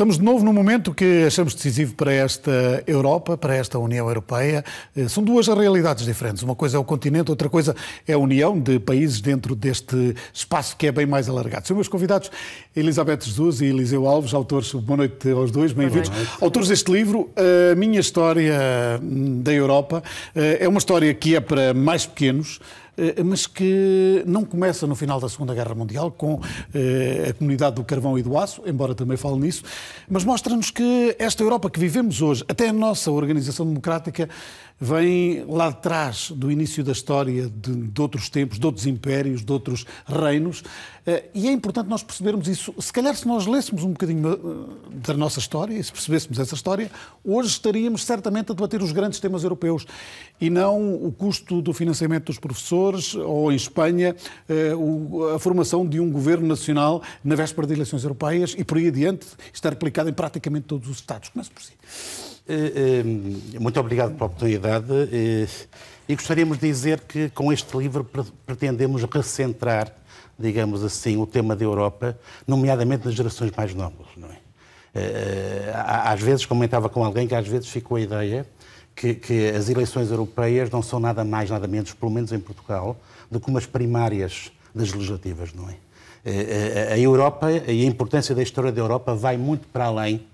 Estamos de novo num momento que achamos decisivo para esta Europa, para esta União Europeia. Eh, são duas realidades diferentes. Uma coisa é o continente, outra coisa é a união de países dentro deste espaço que é bem mais alargado. São meus convidados Elizabeth Jesus e Eliseu Alves, autores. Boa noite aos dois, bem-vindos. Autores deste livro, A Minha História hum, da Europa. Eh, é uma história que é para mais pequenos. Eh, mas que não começa no final da Segunda Guerra Mundial, com eh, a comunidade do carvão e do aço, embora também fale nisso, mas mostra-nos que esta Europa que vivemos hoje, até a nossa organização democrática, vem lá de trás, do início da história de, de outros tempos, de outros impérios, de outros reinos, eh, e é importante nós percebermos isso. Se calhar, se nós lêssemos um bocadinho da nossa história, e se percebêssemos essa história, hoje estaríamos certamente a debater os grandes temas europeus e não o custo do financiamento dos professores Açores ou em Espanha eh, a formação de um governo nacional na véspera de eleições europeias e por aí adiante está replicado em praticamente todos os Estados. Começo por si. Eh, eh, muito obrigado pela oportunidade. E gostaríamos de dizer que com este livro pretendemos recentrar, digamos assim, o tema da Europa, nomeadamente nas gerações mais novas, não é? Às vezes comentava com alguém que às vezes ficou a ideia que, que, as eleições europeias não são nada mais, nada menos, pelo menos em Portugal, do que umas primárias das legislativas, não é? Eh, eh, a Europa e a importância da história da Europa vai muito para além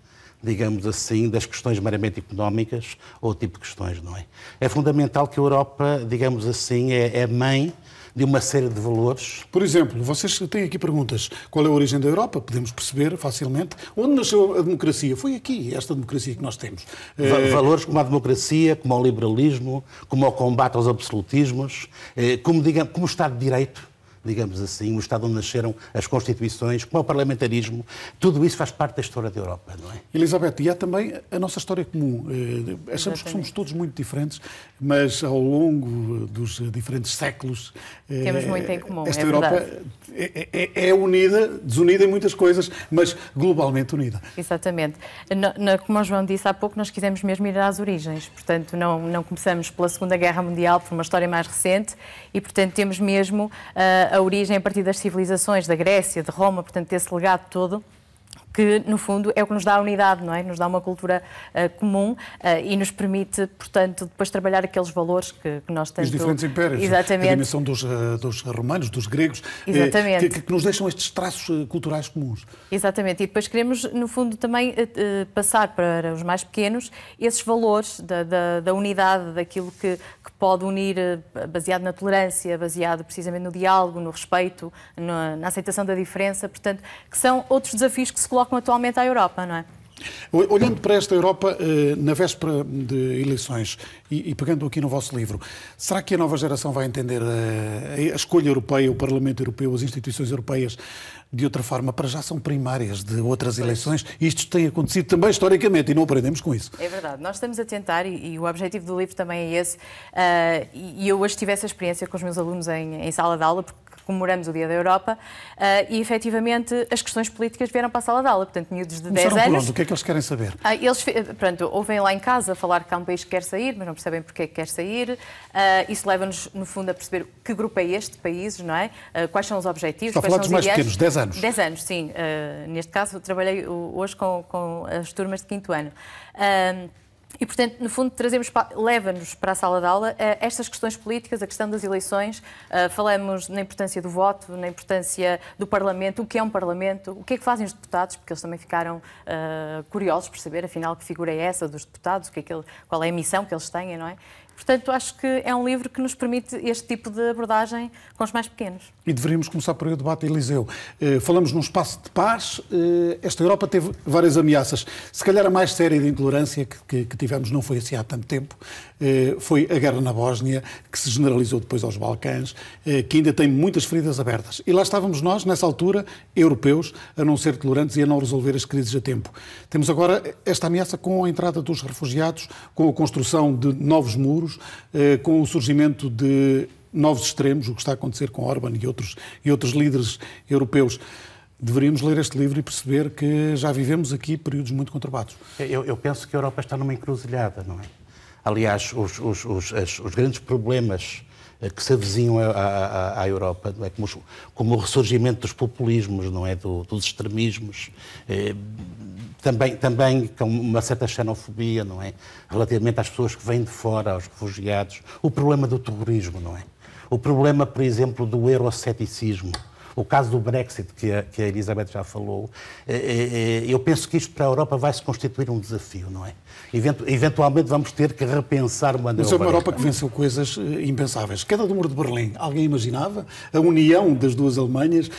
digamos assim, das questões meramente económicas ou tipo de questões, não é? É fundamental que a Europa, digamos assim, é, é mãe de uma série de valores. Por exemplo, vocês têm aqui perguntas. Qual é a origem da Europa? Podemos perceber facilmente. Onde nasceu a democracia? Foi aqui, esta democracia que nós temos. Eh, valores como a democracia, como o liberalismo, como o combate aos absolutismos, eh, como, digamos, como o Estado de Direito digamos assim, o Estado onde nasceram as constituições, como é o parlamentarismo, tudo isso faz parte da história da Europa, não é? Elizabeth, e há também a nossa história comum. Eh, eh, achamos Exatamente. que somos todos muito diferentes, mas ao longo eh, dos diferentes séculos. Temos muito em comum. Esta é Europa é, é, é, é, unida, desunida em muitas coisas, mas globalmente unida. Exatamente. como o João disse há pouco, nós quisemos mesmo ir às origens, portanto, não, não começamos pela Segunda Guerra Mundial, por uma história mais recente, e portanto temos mesmo a a origem a partir das civilizações da Grécia, de Roma, portanto, desse legado todo que no fundo é o que nos dá a unidade, não é? Nos dá uma cultura uh, comum uh, e nos permite, portanto, depois trabalhar aqueles valores que, que nós temos. Os diferentes impérios, Exatamente. a dimensão dos, eh, dos romanos, dos gregos, Exatamente. Eh, que, que, nos deixam estes traços culturais comuns. Exatamente, e depois queremos, no fundo, também passar para os mais pequenos esses valores da, da, da unidade, daquilo que, que pode unir, baseado na tolerância, baseado precisamente no diálogo, no respeito, na, na aceitação da diferença, portanto, que são outros desafios que se colocam colocam atualmente à Europa, não é? Olhando para esta Europa eh, na véspera de eleições e pegando aqui no vosso livro, será que a nova geração vai entender eh, a, escolha europeia, o Parlamento Europeu, as instituições europeias de outra forma? Para já são primárias de outras eleições e isto tem acontecido também historicamente e não aprendemos com isso. É verdade, nós estamos a tentar e, o objetivo do livro também é esse. Eh, e eu hoje tive essa experiência com os meus alunos em, em sala de aula, porque comemoramos o Dia da Europa, uh, e efetivamente as questões políticas vieram para a sala de aula, portanto, miúdos de 10 anos. O que é que eles querem saber? Uh, eles, pronto, ouvem lá em casa falar que há um país que quer sair, mas não percebem porque é que quer sair. Uh, isso leva-nos, no fundo, a perceber que grupo é este países, não é? Ah, quais são os objetivos, Está a falar dos mais ideias. pequenos, 10 anos. 10 anos, sim. neste caso, trabalhei hoje com, com as turmas de quinto ano. E, portanto, no fundo, trazemos leva-nos para a sala de aula eh, estas questões políticas, a questão das eleições, eh, falamos na importância do voto, na importância do Parlamento, o que é um Parlamento, o que é que fazem os deputados, porque eles também ficaram uh, curiosos por saber, afinal, que figura é essa dos deputados, que é que ele, qual é a missão que eles têm, não é? Portanto, acho que é um livro que nos permite este tipo de abordagem com os mais pequenos. E deveríamos começar por aí o debate, Eliseu. Eh, falamos num espaço de paz. Eh, esta Europa teve várias ameaças. Se calhar a mais séria de intolerância que, tivemos não foi assim há tanto tempo. Eh, foi a guerra na Bósnia, que se generalizou depois aos Balcãs, que ainda tem muitas feridas abertas. E lá estávamos nós, nessa altura, europeus, a não ser tolerantes e a não resolver as crises a tempo. Temos agora esta ameaça com a entrada dos refugiados, com a construção de novos muros eh, com o surgimento de novos extremos, o que está a acontecer com Orban e outros, e outros líderes europeus. Deveríamos ler este livro e perceber que já vivemos aqui períodos muito conturbados. Eu, eu penso que a Europa está numa encruzilhada, não é? Aliás, os, os, os, os grandes problemas eh, que se avizinham à, à, à Europa, é? como, os, como, o ressurgimento dos populismos, não é, Do, dos extremismos, eh, também, também com uma certa xenofobia, não é, relativamente às pessoas que vêm de fora, aos refugiados, o problema do terrorismo, não é, o problema, por exemplo, do euroceticismo, o caso do Brexit, que a, que a Elizabeth já falou, eh, eh, eh, eu penso que isto para a Europa vai se constituir um desafio, não é? eventualmente vamos ter que repensar uma Mas é uma Europa que venceu coisas impensáveis. Queda do Muro de Berlim, alguém imaginava? A união das duas Alemanhas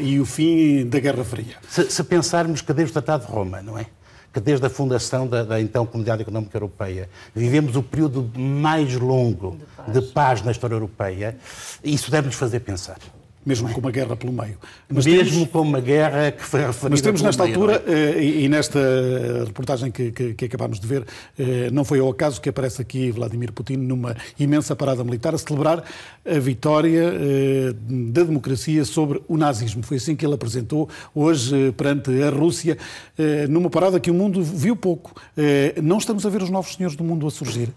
e o fim da Guerra Fria. Se, se pensarmos que desde o Tratado de Roma, não é? que desde a fundação da, da, então Comunidade Económica Europeia vivemos o período mais longo de paz, de paz na história europeia, isso deve nos fazer pensar mesmo com uma guerra pelo meio. Mas mesmo temos, com uma guerra que foi referida Mas temos nesta meio, altura, é? Eh, e nesta reportagem que, que, que acabámos de ver, eh, não foi ao acaso que aparece aqui Vladimir Putin numa imensa parada militar a celebrar a vitória eh, da democracia sobre o nazismo. Foi assim que ele apresentou hoje perante a Rússia, numa parada que o mundo viu pouco. Não estamos a ver os novos senhores do mundo a surgir.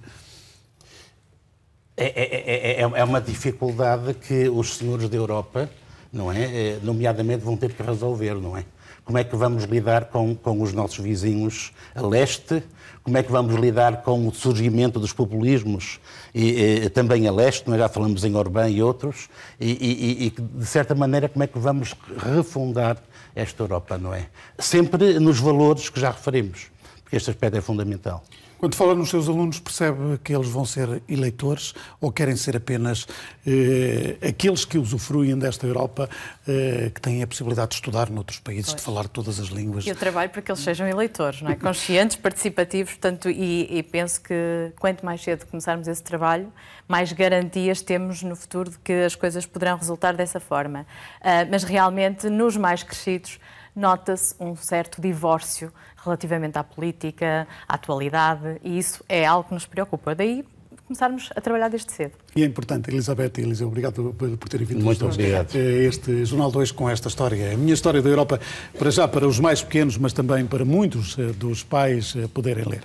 É é é, é, é, é, uma dificuldade que os senhores da Europa, não é? Nomeadamente, vão ter que resolver, não é? Como é que vamos lidar com, com os nossos vizinhos a leste? Como é que vamos lidar com o surgimento dos populismos e, e também a leste? Nós já falamos em Orbán e outros. E, e, e, de certa maneira, como é que vamos refundar esta Europa, não é? Sempre nos valores que já referimos, porque este aspecto é fundamental. Quando fala nos seus alunos, percebe que eles vão ser eleitores ou querem ser apenas eh, aqueles que usufruem desta Europa eh, que têm a possibilidade de estudar noutros países, pois. de falar todas as línguas? Eu trabalho para que eles sejam eleitores, não é? conscientes, participativos, portanto, e, e penso que quanto mais cedo começarmos esse trabalho, mais garantias temos no futuro de que as coisas poderão resultar dessa forma. Uh, mas realmente, nos mais crescidos, nota-se um certo divórcio relativamente à política, à atualidade, e isso é algo que nos preocupa. Daí começarmos a trabalhar desde cedo. E é importante, Elisabeth e Eliseu, obrigado por terem vindo Muito obrigado. este Jornal 2 com esta história. A minha história da Europa, para já para os mais pequenos, mas também para muitos eh, dos pais eh, poderem ler.